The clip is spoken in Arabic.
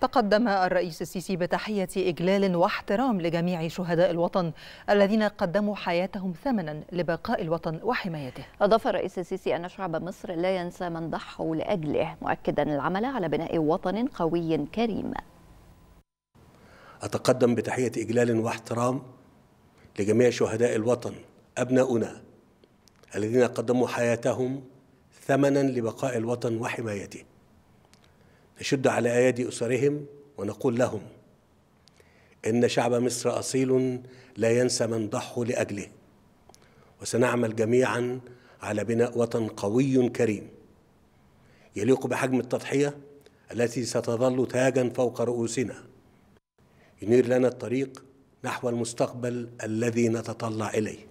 تقدم الرئيس السيسي بتحية إجلال واحترام لجميع شهداء الوطن الذين قدموا حياتهم ثمنا لبقاء الوطن وحمايته أضاف الرئيس السيسي أن شعب مصر لا ينسى من ضحوا لأجله مؤكدا العمل على بناء وطن قوي كريم أتقدم بتحية إجلال واحترام لجميع شهداء الوطن أبناؤنا الذين قدموا حياتهم ثمنا لبقاء الوطن وحمايته نشد على أيادي أسرهم ونقول لهم إن شعب مصر أصيل لا ينسى من ضحوا لأجله وسنعمل جميعا على بناء وطن قوي كريم يليق بحجم التضحية التي ستظل تاجا فوق رؤوسنا ينير لنا الطريق نحو المستقبل الذي نتطلع إليه